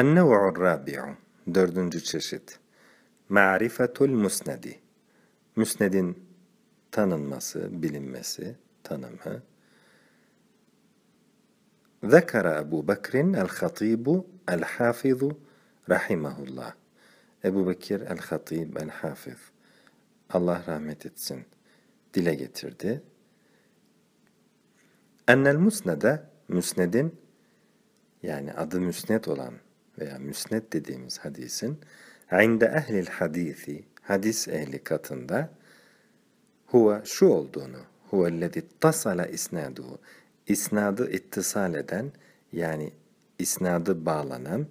النوع الرابع dördüncü çeşit Ma'rifetul musnedi Müsnedin tanınması, bilinmesi, tanımı ذكر أبو بكر الخطيب الحافظ رحمه الله Ebu Bekir el-Hatib el-Hafif Allah rahmet etsin dile getirdi. Ennel musnede müsnedin yani adı müsned olan veya müsned dediğimiz hadisin inde ehlil hadisi hadis ehli katında huve şu olduğunu huvellezi tasala isnaduhu isnadı ittisal eden yani isnadı bağlanan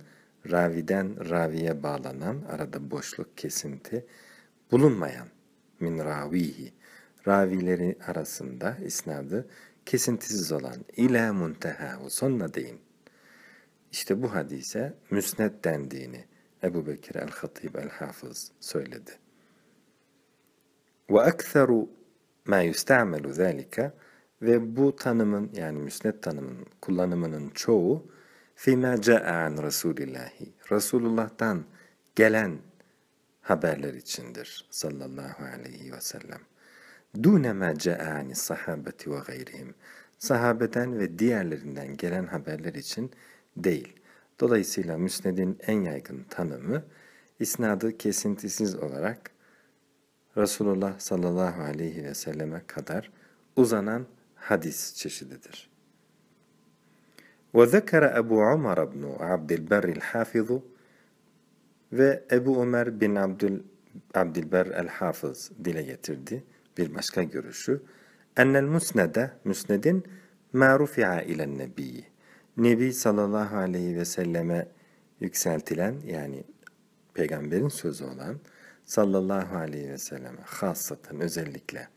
raviden raviye bağlanan arada boşluk kesinti bulunmayan min ravihi ravileri arasında isnadı kesintisiz olan ile munteha sonuna değin işte bu hadise müsned dendiğini Ebu Bekir el-Hatib el-Hafız söyledi. Ve ekseru ma yustamelu ve bu tanımın yani müsned tanımın kullanımının çoğu fîmâ câ'a an Resûlillâhi Resulullah'tan gelen haberler içindir sallallahu aleyhi ve sellem. Dûne mâ câ'a anis sahabeti ve Sahabeden ve diğerlerinden gelen haberler için değil. Dolayısıyla müsnedin en yaygın tanımı isnadı kesintisiz olarak Resulullah sallallahu aleyhi ve selleme kadar uzanan hadis çeşididir. وَذَكَرَ أَبُوْ عُمَرَ بْنُ عَبْدِ الْبَرِّ الْحَافِظُ Ve Ebu Ömer bin Abdül, Abdülber el-Hafız dile getirdi bir başka görüşü. اَنَّ الْمُسْنَدَ Müsnedin مَا رُفِعَ اِلَى النَّبِيِّ Nebi sallallahu aleyhi ve selleme yükseltilen yani peygamberin sözü olan sallallahu aleyhi ve selleme hassatan özellikle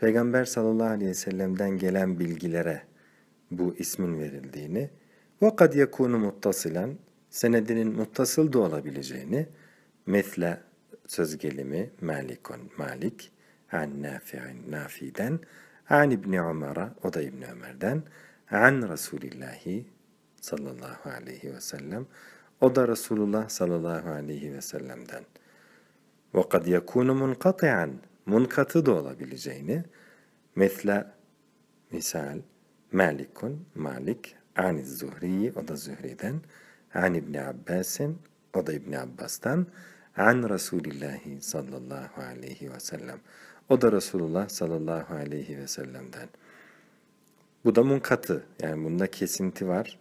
peygamber sallallahu aleyhi ve sellem'den gelen bilgilere bu ismin verildiğini ve kad yekunu muttasilen senedinin muttasıl da olabileceğini mesle söz gelimi malikun malik an nafi'in nafi'den an ibni Umara o da İbni Ömer'den an Resulillahi sallallahu aleyhi ve sellem o da Resulullah sallallahu aleyhi ve sellem'den ve kad yekunu munqati'an munkatı da olabileceğini mesle misal Malikun Malik an Zuhri o da Zuhri'den an İbn Abbas'in o da İbn Abbas'tan an Resulullah sallallahu aleyhi ve sellem o da Resulullah sallallahu aleyhi ve sellem'den bu da munkatı. Yani bunda kesinti var.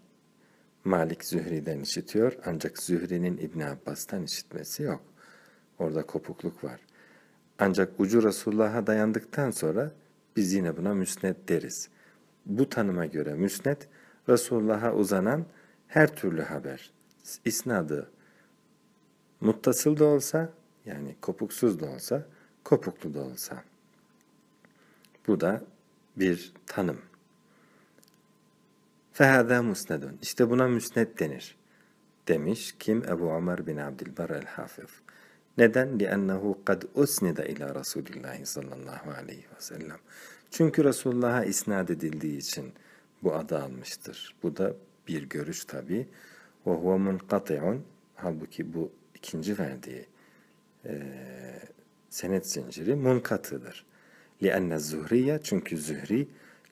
Malik Zühri'den işitiyor ancak Zühri'nin İbn Abbas'tan işitmesi yok. Orada kopukluk var. Ancak ucu Resulullah'a dayandıktan sonra biz yine buna müsnet deriz. Bu tanıma göre müsnet Resulullah'a uzanan her türlü haber. İsnadı muttasıl da olsa yani kopuksuz da olsa kopuklu da olsa. Bu da bir tanım. Fehâzâ musnedun. İşte buna müsned denir. Demiş kim? Ebu Ömer bin Abdülber el-Hafız. Neden? لِأَنَّهُ قَدْ اُسْنِدَ ila Resulullah sallallahu aleyhi ve sellem. Çünkü Resulullah'a isnat edildiği için bu adı almıştır. Bu da bir görüş tabi. وَهُوَ مُنْقَطِعٌ Halbuki bu ikinci verdiği e, senet zinciri munkatıdır. لِأَنَّ Zuhriye çünkü Zühri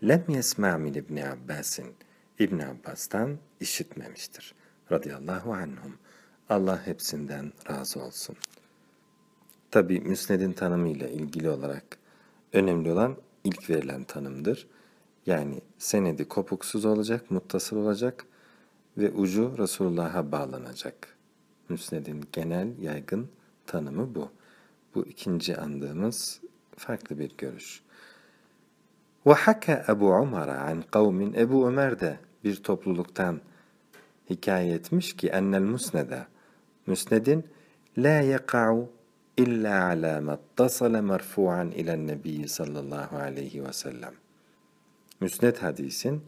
lem yesma min İbni Abbasin.'' İbn Abbas'tan işitmemiştir. Radıyallahu anhum. Allah hepsinden razı olsun. Tabi müsnedin tanımıyla ilgili olarak önemli olan ilk verilen tanımdır. Yani senedi kopuksuz olacak, muttasıl olacak ve ucu Resulullah'a bağlanacak. Müsnedin genel yaygın tanımı bu. Bu ikinci andığımız farklı bir görüş. وَحَكَى أَبُوْ عُمَرَ عَنْ قَوْمٍ Ebu Ömer de bir topluluktan hikaye etmiş ki اَنَّ الْمُسْنَدَ Müsned'in la يَقَعُ illa عَلَى مَتَّصَلَ مَرْفُوعًا ila النَّبِيِّ sallallahu aleyhi ve sellem. Müsned hadisin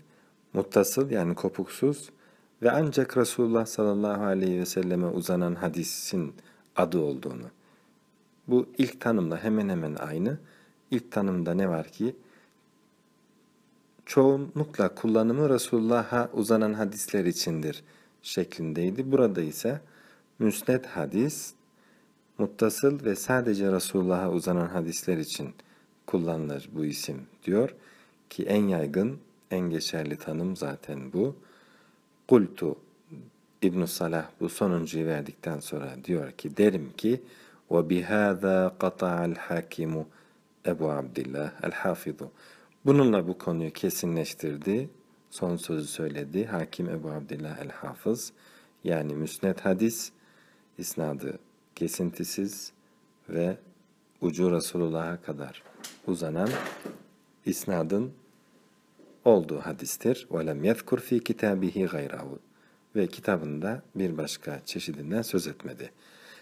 muttasıl yani kopuksuz ve ancak Resulullah sallallahu aleyhi ve selleme uzanan hadisin adı olduğunu. Bu ilk tanımla hemen hemen aynı. ilk tanımda ne var ki? çoğunlukla kullanımı Resulullah'a uzanan hadisler içindir şeklindeydi. Burada ise müsned hadis, muttasıl ve sadece Resulullah'a uzanan hadisler için kullanılır bu isim diyor ki en yaygın, en geçerli tanım zaten bu. Kultu ibn Salah bu sonuncuyu verdikten sonra diyor ki derim ki ve bihâzâ qata'al hakimu Ebu Abdillah el-Hafizu Bununla bu konuyu kesinleştirdi. Son sözü söyledi. Hakim Ebu Abdillah el-Hafız yani müsned hadis isnadı kesintisiz ve ucu Resulullah'a kadar uzanan isnadın olduğu hadistir. وَلَمْ يَذْكُرْ ف۪ي كِتَابِهِ غَيْرَهُ Ve kitabında bir başka çeşidinden söz etmedi.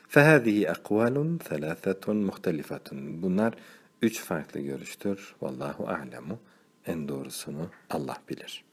فَهَذِهِ اَقْوَالٌ ثَلَاثَةٌ مُخْتَلِفَةٌ Bunlar üç farklı görüştür. Vallahu alemu. En doğrusunu Allah bilir.